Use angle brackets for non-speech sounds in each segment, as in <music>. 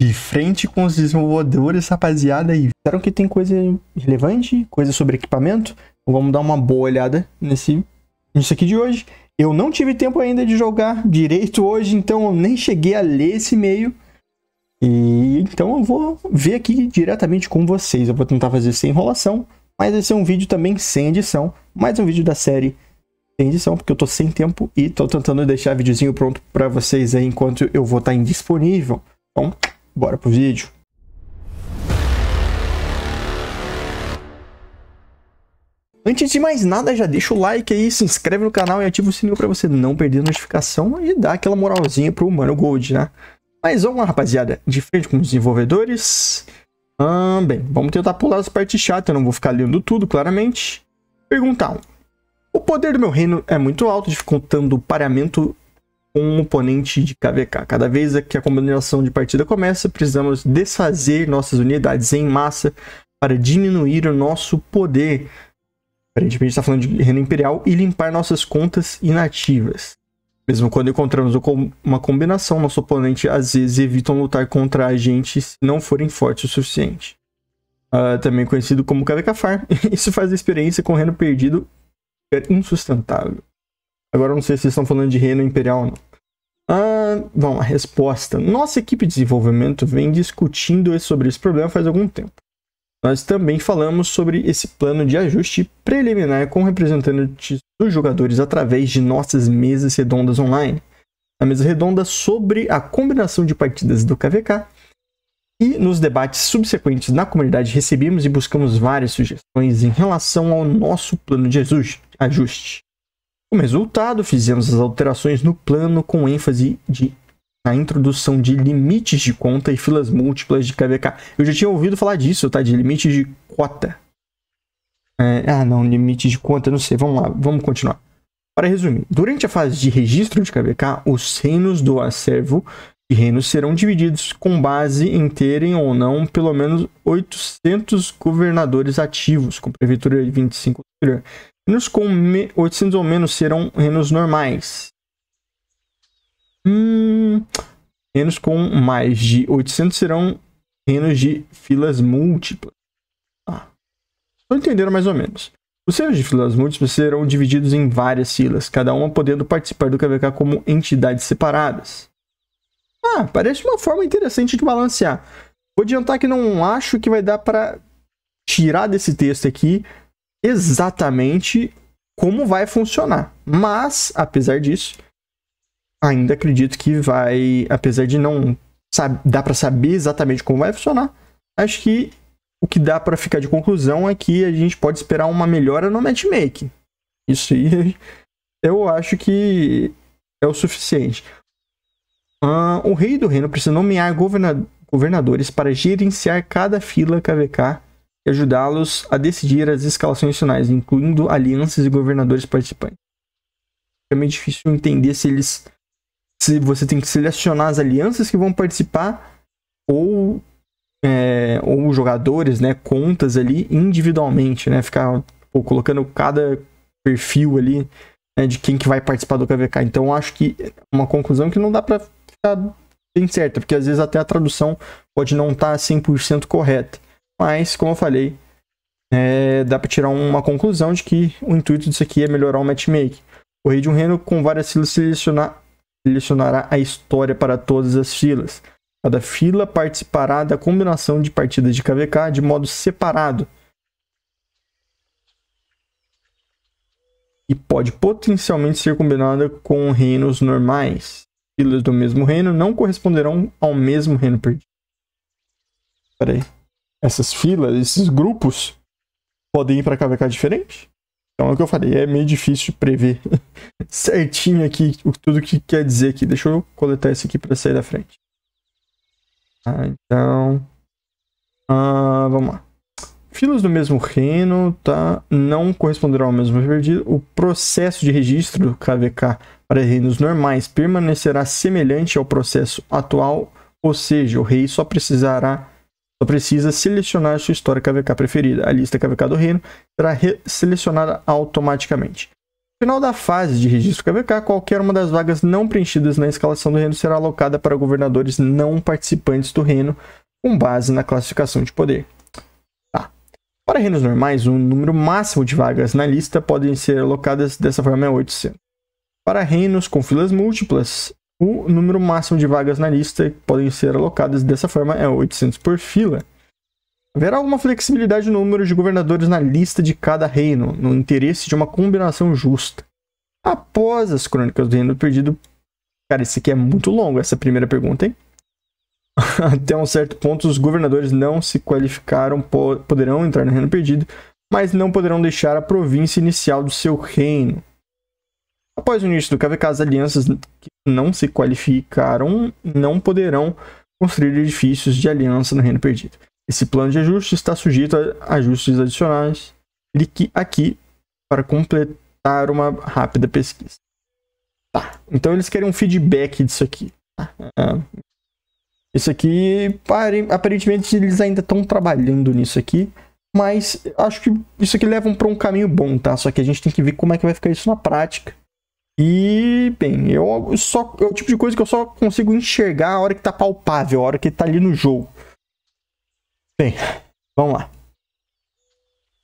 de frente com os desenvolvedores, rapaziada. E disseram que tem coisa relevante, coisa sobre equipamento. Então, vamos dar uma boa olhada nesse, nisso aqui de hoje. Eu não tive tempo ainda de jogar direito hoje, então eu nem cheguei a ler esse e-mail. E então eu vou ver aqui diretamente com vocês. Eu vou tentar fazer sem enrolação, mas esse é um vídeo também sem edição, mais um vídeo da série sem edição, porque eu tô sem tempo e tô tentando deixar videozinho pronto para vocês aí enquanto eu vou estar tá indisponível. Então, bora pro vídeo. Antes de mais nada, já deixa o like aí, se inscreve no canal e ativa o sininho para você não perder a notificação e dar aquela moralzinha pro Mano Gold, né? Mas vamos lá, rapaziada, de frente com os desenvolvedores. Ah, bem, vamos tentar pular as partes chatas, eu não vou ficar lendo tudo, claramente. Pergunta 1. O poder do meu reino é muito alto, dificultando o pareamento com um oponente de KVK. Cada vez é que a combinação de partida começa, precisamos desfazer nossas unidades em massa para diminuir o nosso poder. Aparentemente está falando de renda imperial e limpar nossas contas inativas. Mesmo quando encontramos uma combinação, nosso oponente às vezes evita lutar contra a gente se não forem fortes o suficiente. Uh, também conhecido como KVK Farm, <laughs> isso faz a experiência com reino perdido insustentável. Agora não sei se estão falando de reino imperial ou não pergunta, bom, a resposta. Nossa equipe de desenvolvimento vem discutindo sobre esse problema faz algum tempo. Nós também falamos sobre esse plano de ajuste preliminar com representantes dos jogadores através de nossas mesas redondas online. A mesa redonda sobre a combinação de partidas do KVK e nos debates subsequentes na comunidade recebemos e buscamos várias sugestões em relação ao nosso plano de ajuste. Como resultado, fizemos as alterações no plano com ênfase de, na introdução de limites de conta e filas múltiplas de KVK. Eu já tinha ouvido falar disso, tá? De limite de cota. É, ah, não, limite de conta, não sei. Vamos lá, vamos continuar. Para resumir, durante a fase de registro de KVK, os reinos do acervo de reinos serão divididos com base em terem ou não pelo menos 800 governadores ativos, com prefeitura de 25 Renos com 800 ou menos serão renos normais. Hum, renos com mais de 800 serão renos de filas múltiplas. Ah, tô entendendo mais ou menos. Os renos de filas múltiplas serão divididos em várias filas, cada uma podendo participar do KVK como entidades separadas. Ah, parece uma forma interessante de balancear. Vou adiantar que não acho que vai dar para tirar desse texto aqui exatamente como vai funcionar. Mas, apesar disso, ainda acredito que vai, apesar de não dar para saber exatamente como vai funcionar, acho que o que dá para ficar de conclusão é que a gente pode esperar uma melhora no matchmaking. Isso aí, <laughs> eu acho que é o suficiente. Uh, o rei do reino precisa nomear governadores para gerenciar cada fila KVK e ajudá-los a decidir as escalações nacionais, incluindo alianças e governadores participantes. É meio difícil entender se eles se você tem que selecionar as alianças que vão participar ou é, ou jogadores, né, contas ali individualmente, né, ficar pô, colocando cada perfil ali né, de quem que vai participar do KVK. Então acho que é uma conclusão que não dá para ficar bem certa, porque às vezes até a tradução pode não estar tá 100% correta. Mas, como eu falei, é, dá para tirar uma conclusão de que o intuito disso aqui é melhorar o matchmaking. O rei de um reino com várias filas selecionar, selecionará a história para todas as filas. Cada fila participará da combinação de partidas de KVK de modo separado. E pode potencialmente ser combinada com reinos normais. Filas do mesmo reino não corresponderão ao mesmo reino perdido. Espera aí essas filas, esses grupos, podem ir para KVK diferente. Então é o que eu falei, é meio difícil de prever <laughs> certinho aqui tudo que quer dizer aqui. Deixa eu coletar isso aqui para sair da frente. Ah, então. Ah, vamos lá. Filas do mesmo reino, tá? Não corresponderão ao mesmo perdido. O processo de registro do KVK para reinos normais permanecerá semelhante ao processo atual, ou seja, o rei só precisará só precisa selecionar a sua história KVK preferida. A lista KVK do reino será selecionada automaticamente. No final da fase de registro KVK, qualquer uma das vagas não preenchidas na escalação do reino será alocada para governadores não participantes do reino, com base na classificação de poder. Tá. Para reinos normais, o um número máximo de vagas na lista podem ser alocadas dessa forma é 800. Para reinos com filas múltiplas, o número máximo de vagas na lista que podem ser alocadas dessa forma é 800 por fila. Haverá alguma flexibilidade no número de governadores na lista de cada reino, no interesse de uma combinação justa. Após as crônicas do Reino Perdido. Cara, isso aqui é muito longo, essa primeira pergunta, hein? <laughs> Até um certo ponto, os governadores não se qualificaram, poderão entrar no Reino Perdido, mas não poderão deixar a província inicial do seu reino. Após o início do KVK, as alianças que não se qualificaram não poderão construir edifícios de aliança no Reino Perdido. Esse plano de ajuste está sujeito a ajustes adicionais. Clique aqui para completar uma rápida pesquisa. Tá, então eles querem um feedback disso aqui. Tá. É. isso aqui, aparentemente, eles ainda estão trabalhando nisso aqui. Mas acho que isso aqui leva para um caminho bom, tá? Só que a gente tem que ver como é que vai ficar isso na prática. E, bem, eu só é o tipo de coisa que eu só consigo enxergar a hora que tá palpável, a hora que tá ali no jogo. Bem, vamos lá.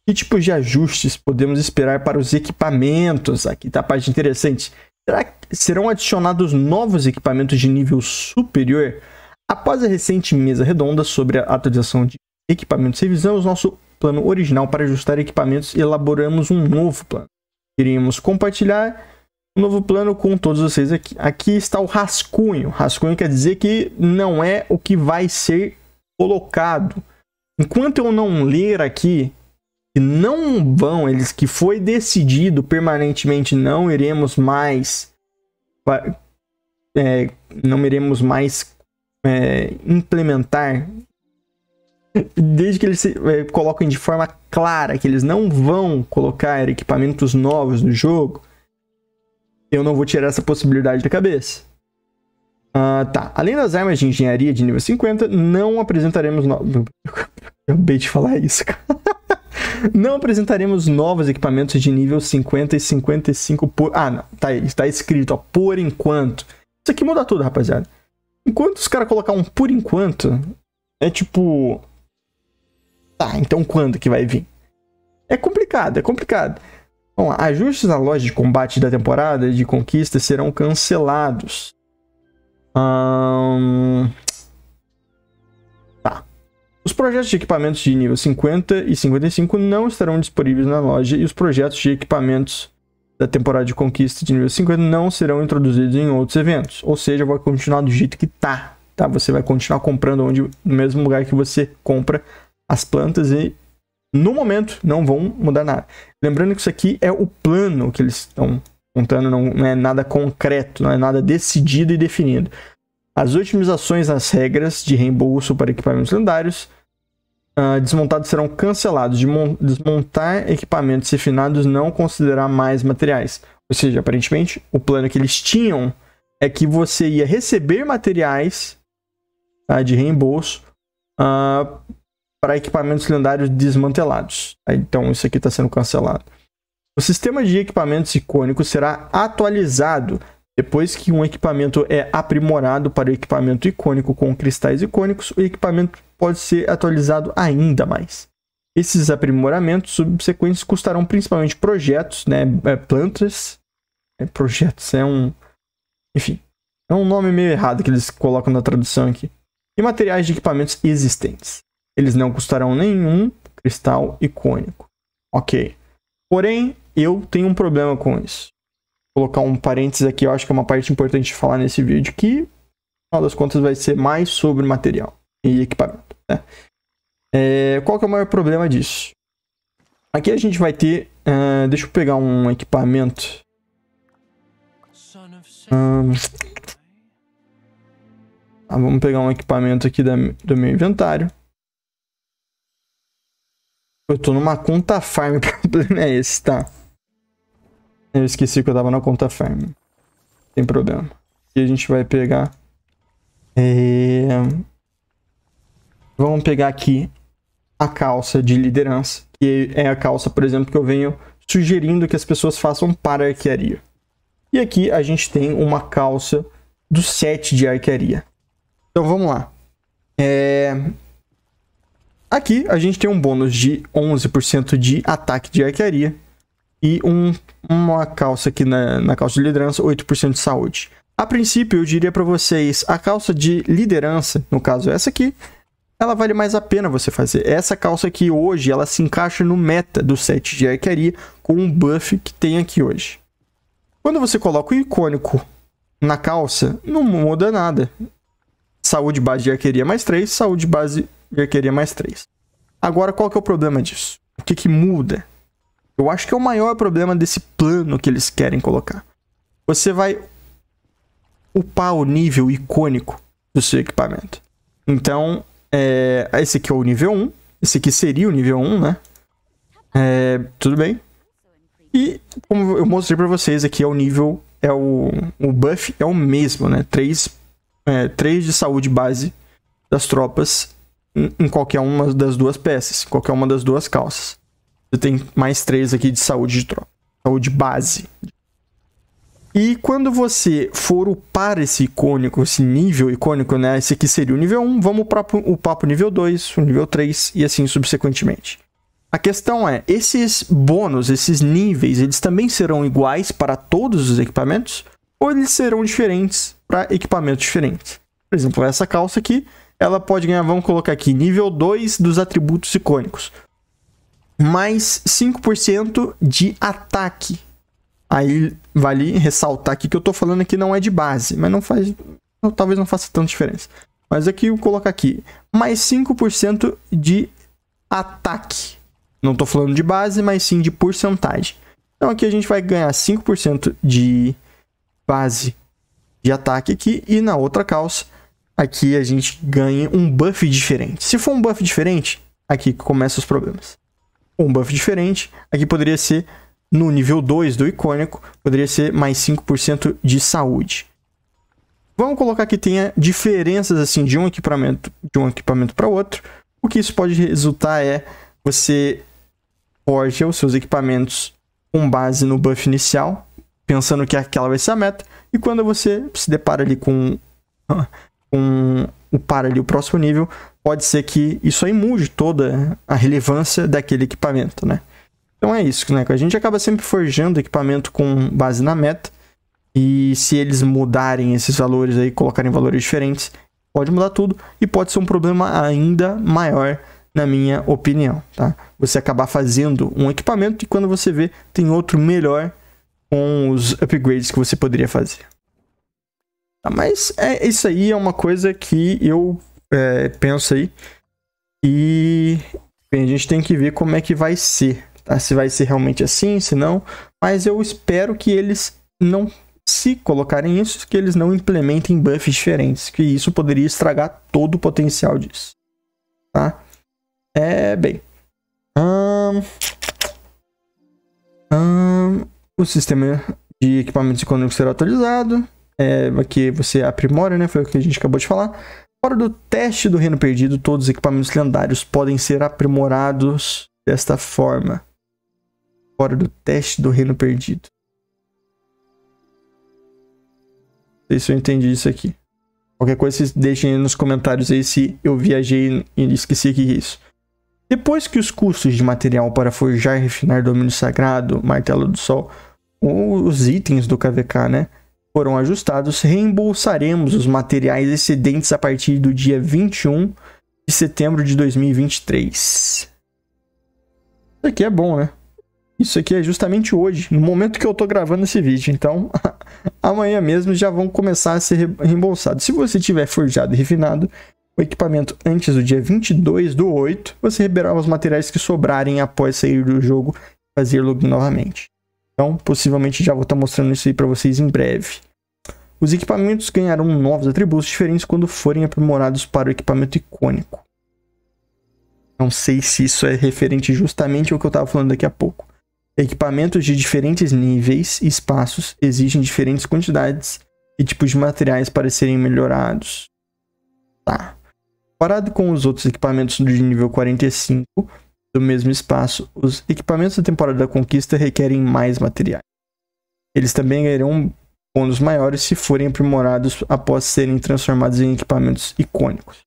Que tipos de ajustes podemos esperar para os equipamentos? Aqui tá a parte interessante. Será que serão adicionados novos equipamentos de nível superior? Após a recente mesa redonda sobre a atualização de equipamentos, revisamos nosso plano original para ajustar equipamentos e elaboramos um novo plano. Queríamos compartilhar um novo plano com todos vocês aqui. Aqui está o rascunho. Rascunho quer dizer que não é o que vai ser colocado. Enquanto eu não ler aqui, que não vão, eles que foi decidido permanentemente, não iremos mais. É, não iremos mais é, implementar. Desde que eles se, é, coloquem de forma clara que eles não vão colocar equipamentos novos no jogo eu não vou tirar essa possibilidade da cabeça. Uh, tá. Além das armas de engenharia de nível 50, não apresentaremos. No... <laughs> acabei de falar isso, cara. <laughs> não apresentaremos novos equipamentos de nível 50 e 55 por. Ah, não. Tá, tá escrito, ó. Por enquanto. Isso aqui muda tudo, rapaziada. Enquanto os caras colocar um por enquanto, é tipo. Tá, então quando que vai vir? É complicado, é complicado. Bom, ajustes na loja de combate da temporada de conquista serão cancelados. Um... Tá. Os projetos de equipamentos de nível 50 e 55 não estarão disponíveis na loja e os projetos de equipamentos da temporada de conquista de nível 50 não serão introduzidos em outros eventos. Ou seja, vai continuar do jeito que tá. Tá? Você vai continuar comprando onde, no mesmo lugar que você compra as plantas e no momento, não vão mudar nada. Lembrando que isso aqui é o plano que eles estão contando, não, é nada concreto, não é nada decidido e definido. As otimizações nas regras de reembolso para equipamentos lendários uh, desmontados serão cancelados. De desmontar equipamentos refinados não considerar mais materiais. Ou seja, aparentemente, o plano que eles tinham é que você ia receber materiais tá, de reembolso uh, para equipamentos lendários desmantelados. Então isso aqui está sendo cancelado. O sistema de equipamentos icônicos será atualizado depois que um equipamento é aprimorado para o equipamento icônico com cristais icônicos, o equipamento pode ser atualizado ainda mais. Esses aprimoramentos subsequentes custarão principalmente projetos, né, é, plantas, é, projetos é um, enfim, é um nome meio errado que eles colocam na tradução aqui, e materiais de equipamentos existentes. Eles não custarão nenhum cristal icônico. Ok. Porém, eu tenho um problema com isso. Vou colocar um parênteses aqui, eu acho que é uma parte importante de falar nesse vídeo, que, no final das contas, vai ser mais sobre material e equipamento. Né? É, qual que é o maior problema disso? Aqui a gente vai ter... Uh, deixa eu pegar um equipamento. Um, ah, vamos pegar um equipamento aqui da, do meu inventário. Eu tô numa conta farm, <laughs> o problema é esse, tá? Eu esqueci que eu tava na conta farm. Tem problema. E a gente vai pegar... É... Vamos pegar aqui a calça de liderança, que é a calça, por exemplo, que eu venho sugerindo que as pessoas façam para arquearia. E aqui a gente tem uma calça do set de arquearia. Então vamos lá. É... Aqui a gente tem um bônus de 11% de ataque de arquearia e um, uma calça aqui na, na calça de liderança, 8% de saúde. A princípio, eu diria para vocês, a calça de liderança, no caso essa aqui, ela vale mais a pena você fazer. Essa calça aqui hoje, ela se encaixa no meta do set de arquearia com um buff que tem aqui hoje. Quando você coloca o icônico na calça, não muda nada. Saúde base de arquearia mais 3, saúde base eu queria mais 3. Agora, qual que é o problema disso? O que, que muda? Eu acho que é o maior problema desse plano que eles querem colocar. Você vai upar o nível icônico do seu equipamento. Então, é, esse aqui é o nível 1. Esse aqui seria o nível 1, né? É, tudo bem. E como eu mostrei para vocês aqui, é o nível, é o, o buff é o mesmo, né? 3, é, 3 de saúde base das tropas em, qualquer uma das duas peças, qualquer uma das duas calças. Você tem mais três aqui de saúde de troca, saúde base. E quando você for upar esse icônico, esse nível icônico, né? Esse aqui seria o nível 1, vamos upar para o nível 2, o nível 3 e assim subsequentemente. A questão é, esses bônus, esses níveis, eles também serão iguais para todos os equipamentos? Ou eles serão diferentes para equipamentos diferentes? Por exemplo, essa calça aqui ela pode ganhar, vamos colocar aqui, nível 2 dos atributos icônicos. Mais 5% de ataque. Aí vale ressaltar aqui que eu estou falando aqui não é de base, mas não faz. Talvez não faça tanta diferença. Mas aqui eu coloco aqui. Mais 5% de ataque. Não estou falando de base, mas sim de porcentagem. Então aqui a gente vai ganhar 5% de base de ataque aqui e na outra calça aqui a gente ganhe um buff diferente. Se for um buff diferente, aqui começa os problemas. Um buff diferente, aqui poderia ser no nível 2 do icônico, poderia ser mais 5% de saúde. Vamos colocar que tenha diferenças assim de um equipamento de um equipamento para outro. O que isso pode resultar é você forja os seus equipamentos com base no buff inicial, pensando que aquela vai ser a meta, e quando você se depara ali com com o par ali, o próximo nível, pode ser que isso aí mude toda a relevância daquele equipamento, né? Então é isso, né? A gente acaba sempre forjando equipamento com base na meta. E se eles mudarem esses valores aí, colocarem valores diferentes, pode mudar tudo e pode ser um problema ainda maior, na minha opinião, tá? Você acabar fazendo um equipamento e quando você vê, tem outro melhor com os upgrades que você poderia fazer. Ah, mas é isso aí é uma coisa que eu é, penso aí. E bem, a gente tem que ver como é que vai ser. Tá? Se vai ser realmente assim, se não. Mas eu espero que eles não se colocarem isso, que eles não implementem buffs diferentes. Que isso poderia estragar todo o potencial disso. Tá? É bem. Hum, hum, o sistema de equipamentos econômicos será atualizado é, que você aprimora, né? Foi o que a gente acabou de falar. Fora do teste do Reino Perdido, todos os equipamentos lendários podem ser aprimorados desta forma. Fora do teste do Reino Perdido. Não sei se eu entendi isso aqui. Qualquer coisa, vocês deixem nos comentários aí se eu viajei e esqueci que é isso. Depois que os custos de material para forjar e refinar domínio sagrado, martelo do sol, ou os itens do KVK, né? foram ajustados, reembolsaremos os materiais excedentes a partir do dia 21 de setembro de 2023. Isso aqui é bom, né? Isso aqui é justamente hoje, no momento que eu tô gravando esse vídeo. Então, <laughs> amanhã mesmo já vão começar a ser reembolsados. Se você tiver forjado e refinado o equipamento antes do dia 22 do 8, você liberará os materiais que sobrarem após sair do jogo e fazer login novamente. Então, possivelmente já vou estar mostrando isso aí para vocês em breve. Os equipamentos ganharão novos atributos diferentes quando forem aprimorados para o equipamento icônico. Não sei se isso é referente justamente ao que eu estava falando daqui a pouco. Equipamentos de diferentes níveis e espaços exigem diferentes quantidades e tipos de materiais para serem melhorados. Tá. Comparado com os outros equipamentos de nível 45, do mesmo espaço. Os equipamentos da temporada da conquista requerem mais materiais. Eles também ganharão bônus maiores se forem aprimorados após serem transformados em equipamentos icônicos.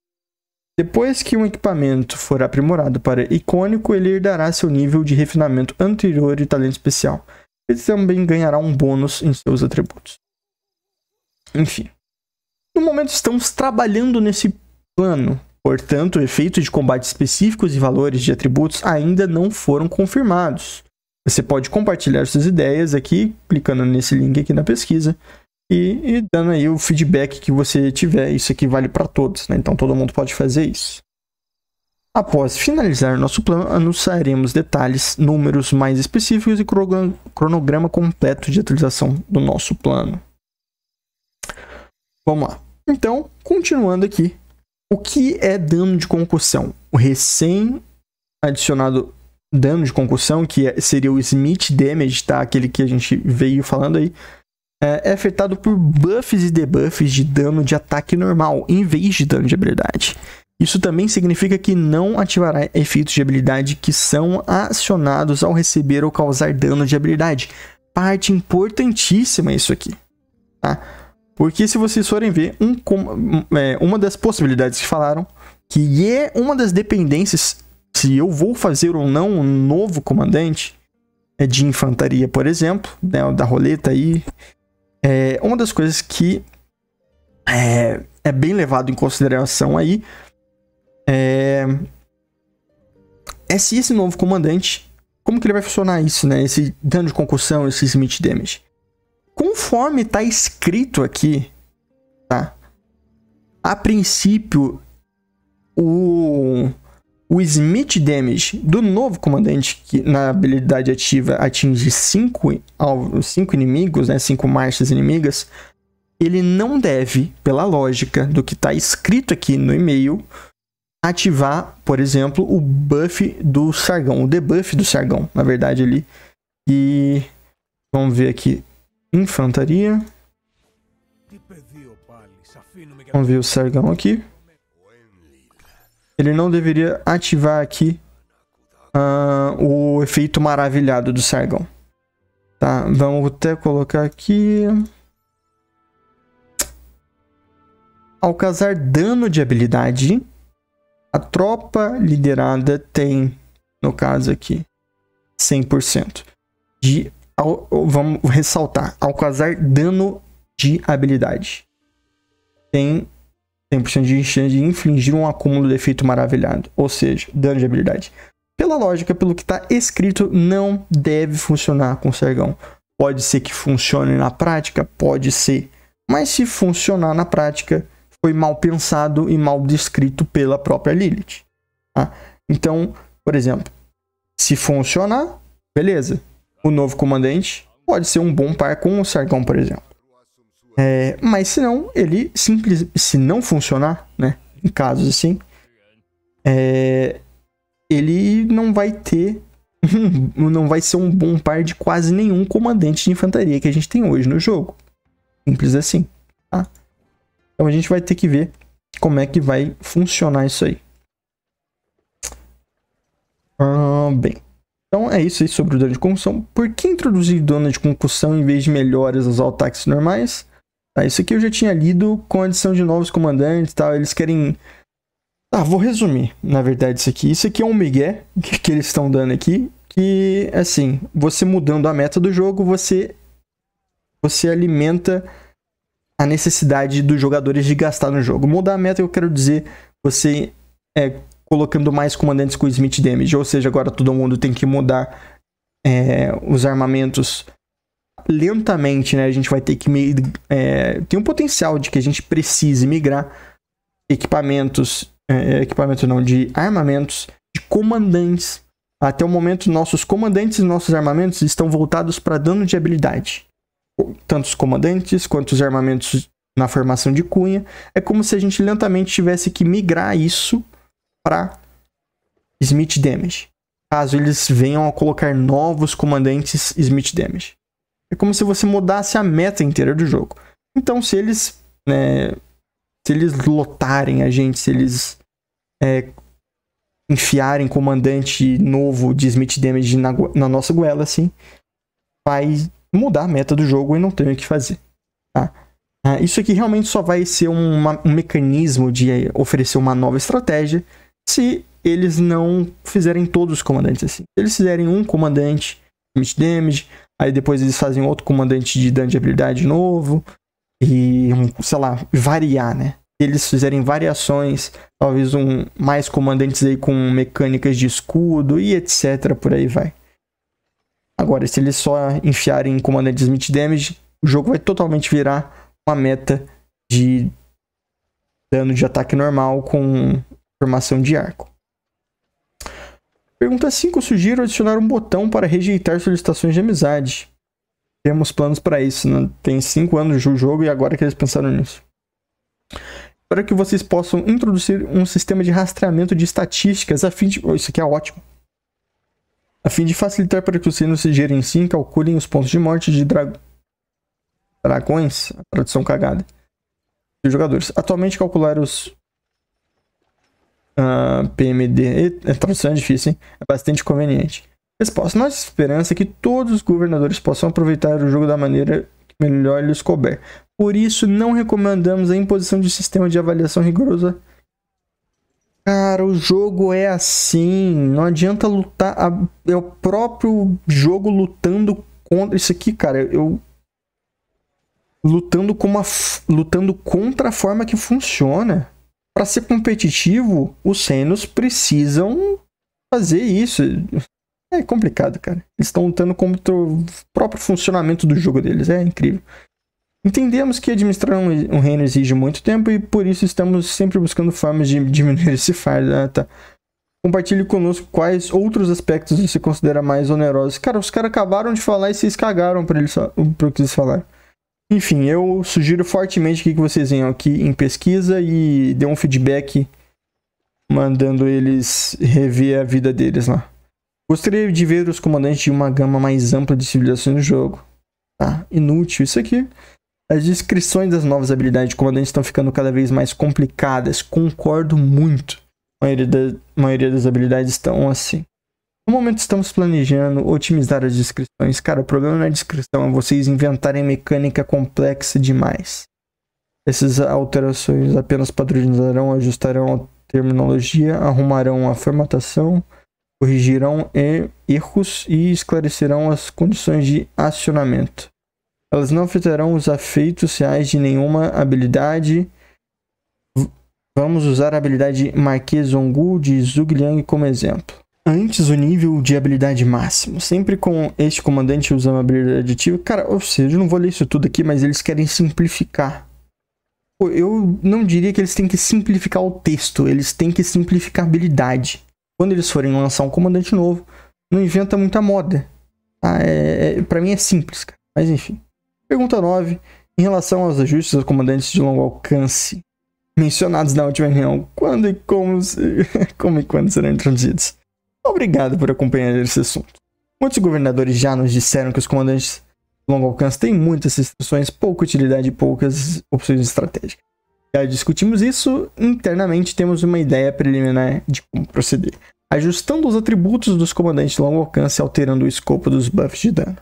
Depois que um equipamento for aprimorado para icônico, ele herdará seu nível de refinamento anterior e talento especial. Ele também ganhará um bônus em seus atributos. Enfim. No momento estamos trabalhando nesse plano Portanto, efeitos de combate específicos e valores de atributos ainda não foram confirmados. Você pode compartilhar suas ideias aqui, clicando nesse link aqui na pesquisa e, e dando aí o feedback que você tiver. Isso aqui vale para todos, né? então todo mundo pode fazer isso. Após finalizar nosso plano, anunciaremos detalhes, números mais específicos e cronograma completo de atualização do nosso plano. Vamos lá. Então, continuando aqui, o que é dano de concussão? O recém-adicionado dano de concussão, que é, seria o Smith Damage, tá? Aquele que a gente veio falando aí, é, é afetado por buffs e debuffs de dano de ataque normal, em vez de dano de habilidade. Isso também significa que não ativará efeitos de habilidade que são acionados ao receber ou causar dano de habilidade. Parte importantíssima isso aqui, tá? Porque se vocês forem ver, um, é, uma das possibilidades que falaram, que é uma das dependências, se eu vou fazer ou não um novo comandante é de infantaria, por exemplo, né, da roleta aí, é uma das coisas que é, é bem levado em consideração aí é, é se esse novo comandante, como que ele vai funcionar isso, né? Esse dano de concussão, esse Smith Damage conforme está escrito aqui, tá? A princípio, o, o Smith Damage do novo comandante, que na habilidade ativa atinge 5 cinco inimigos, 5 né? marchas inimigas, ele não deve, pela lógica do que está escrito aqui no e-mail, ativar, por exemplo, o buff do Sargão, o debuff do Sargão, na verdade ali. E vamos ver aqui. Infantaria. Vamos ver o Sargão aqui. Ele não deveria ativar aqui uh, o efeito maravilhado do Sargão. Tá, vamos até colocar aqui... Ao causar dano de habilidade, a tropa liderada tem, no caso aqui, 100% de ao, vamos ressaltar, ao causar dano de habilidade. Tem 100% de chance de infligir um acúmulo de efeito maravilhado, ou seja, dano de habilidade. Pela lógica, pelo que está escrito, não deve funcionar com o Sergão. Pode ser que funcione na prática, pode ser. Mas se funcionar na prática, foi mal pensado e mal descrito pela própria Lilith. Tá? Então, por exemplo, se funcionar, beleza o novo comandante pode ser um bom par com o Sargão, por exemplo. É, mas se não, ele simples, se não funcionar, né, em casos assim, é, ele não vai ter, <laughs> não vai ser um bom par de quase nenhum comandante de infantaria que a gente tem hoje no jogo. Simples assim, tá? Então a gente vai ter que ver como é que vai funcionar isso aí. Ah, bem, então é isso aí sobre o dano de concussão. Por que introduzir dano de concussão em vez de melhoras aos ataques normais? Tá, isso aqui eu já tinha lido com a adição de novos comandantes e tal. Eles querem. Ah, vou resumir, na verdade, isso aqui. Isso aqui é um migué que, que eles estão dando aqui. Que, assim, você mudando a meta do jogo, você, você alimenta a necessidade dos jogadores de gastar no jogo. Mudar a meta, eu quero dizer, você é, colocando mais comandantes com Smith Damage, ou seja, agora todo mundo tem que mudar é, os armamentos lentamente, né? A gente vai ter que é, tem um potencial de que a gente precise migrar equipamentos, é, equipamentos não, de armamentos, de comandantes. Até o momento, nossos comandantes e nossos armamentos estão voltados para dano de habilidade. Tanto os comandantes quanto os armamentos na formação de cunha. É como se a gente lentamente tivesse que migrar isso para Smith Damage, caso eles venham a colocar novos comandantes Smith Damage. É como se você mudasse a meta inteira do jogo. Então, se eles, né, se eles lotarem a gente, se eles é, enfiarem comandante novo de Smith Damage na, na nossa goela, assim, vai mudar a meta do jogo e não tem o que fazer. Tá? Ah, isso aqui realmente só vai ser um, um mecanismo de é, oferecer uma nova estratégia se eles não fizerem todos os comandantes assim. Se eles fizerem um comandante limit damage, aí depois eles fazem outro comandante de dano de habilidade novo, e, sei lá, variar, né? Se eles fizerem variações, talvez um mais comandantes aí com mecânicas de escudo e etc, por aí vai. Agora, se eles só enfiarem comandantes de Smith Damage, o jogo vai totalmente virar uma meta de dano de ataque normal com formação de arco. Pergunta 5. Sugiro adicionar um botão para rejeitar solicitações de amizade. Temos planos para isso. Né? Tem 5 anos do jogo e agora que eles pensaram nisso. Espero que vocês possam introduzir um sistema de rastreamento de estatísticas a fim de. Oh, isso aqui é ótimo. A fim de facilitar para que os sinos se gerenciem e calculem os pontos de morte de dra... dragões. A tradução cagada. Dos jogadores. Atualmente, calcular os uh, PMD. É tradução tá é difícil, hein? É bastante conveniente. Resposta. Nossa esperança é que todos os governadores possam aproveitar o jogo da maneira que melhor lhes couber. Por isso, não recomendamos a imposição de sistema de avaliação rigorosa. Cara, o jogo é assim. Não adianta lutar. A... É o próprio jogo lutando contra. Isso aqui, cara, eu. Lutando, com uma... lutando contra a forma que funciona para ser competitivo, os Senos precisam fazer isso. É complicado, cara. Eles estão lutando contra o próprio funcionamento do jogo deles. É incrível. Entendemos que administrar um, reino exige muito tempo e por isso estamos sempre buscando formas de diminuir esse fardo. Ah, tá. Compartilhe conosco quais outros aspectos você considera mais onerosos. Cara, os caras acabaram de falar e vocês cagaram para eles, pro que eles falaram. Enfim, eu sugiro fortemente que vocês venham aqui em pesquisa e dê um feedback mandando eles rever a vida deles lá. Gostaria de ver os comandantes de uma gama mais ampla de civilizações no jogo. Tá? inútil isso aqui. As descrições das novas habilidades de comandantes estão ficando cada vez mais complicadas. Concordo muito. A maioria, da, a maioria das habilidades estão assim. No momento estamos planejando otimizar as descrições. Cara, o problema na é descrição é vocês inventarem mecânica complexa demais. Essas alterações apenas padronizarão, ajustarão a terminologia, arrumarão a formatação, corrigirão erros e esclarecerão as condições de acionamento. Elas não afetarão os afeitos reais de nenhuma habilidade. Vamos usar a habilidade Marquês Ongu de Liang como exemplo antes o nível de habilidade máximo. Sempre com este comandante usando habilidade aditiva. Cara, ou seja, eu não vou ler isso tudo aqui, mas eles querem simplificar. eu não diria que eles têm que simplificar o texto, eles têm que simplificar a habilidade. Quando eles forem lançar um comandante novo, não inventa muita moda. Tá? É, é, para mim é simples, cara. Mas enfim. Pergunta 9. Em relação aos ajustes aos comandantes de longo alcance mencionados na última reunião, quando e como, <laughs> como e quando serão introduzidos? Obrigado por acompanhar esse assunto. Muitos governadores já nos disseram que os comandantes de longo alcance têm muitas restrições, pouca utilidade e poucas opções estratégicas. Já discutimos isso, internamente temos uma ideia preliminar de como proceder, ajustando os atributos dos comandantes de longo alcance alterando o escopo dos buffs de dano.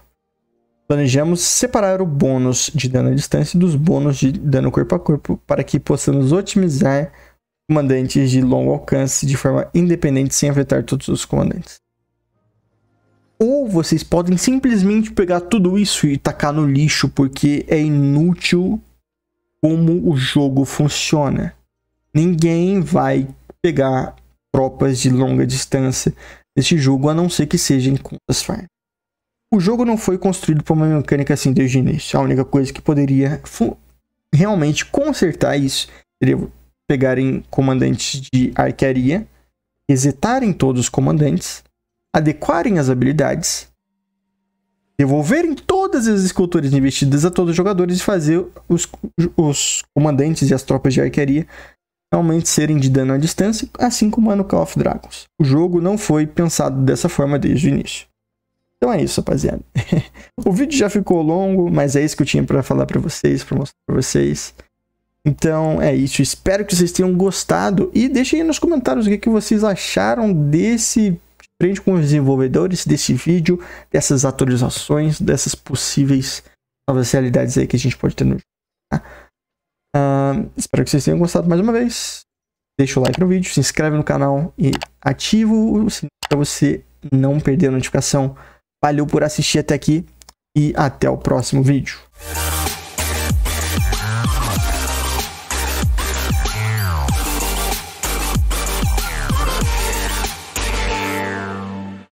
Planejamos separar o bônus de dano à distância dos bônus de dano corpo a corpo para que possamos otimizar comandantes de longo alcance de forma independente sem afetar todos os comandantes. Ou vocês podem simplesmente pegar tudo isso e tacar no lixo porque é inútil como o jogo funciona. Ninguém vai pegar tropas de longa distância neste jogo a não ser que seja em contas farm. O jogo não foi construído por uma mecânica assim desde o início. A única coisa que poderia realmente consertar isso seria pegarem comandantes de arquearia, resetarem todos os comandantes, adequarem as habilidades, devolverem todas as esculturas investidas a todos os jogadores e fazer os, os comandantes e as tropas de arquearia realmente serem de dano à distância, assim como é no Call of Dragons. O jogo não foi pensado dessa forma desde o início. Então é isso, rapaziada. <laughs> o vídeo já ficou longo, mas é isso que eu tinha para falar para vocês, para mostrar para vocês. Então é isso, espero que vocês tenham gostado e deixem aí nos comentários o que, que vocês acharam desse frente com os desenvolvedores, desse vídeo, dessas atualizações, dessas possíveis novas realidades aí que a gente pode ter no jogo. Uh, espero que vocês tenham gostado mais uma vez. Deixa o like no vídeo, se inscreve no canal e ativa o sininho para você não perder a notificação. Valeu por assistir até aqui e até o próximo vídeo.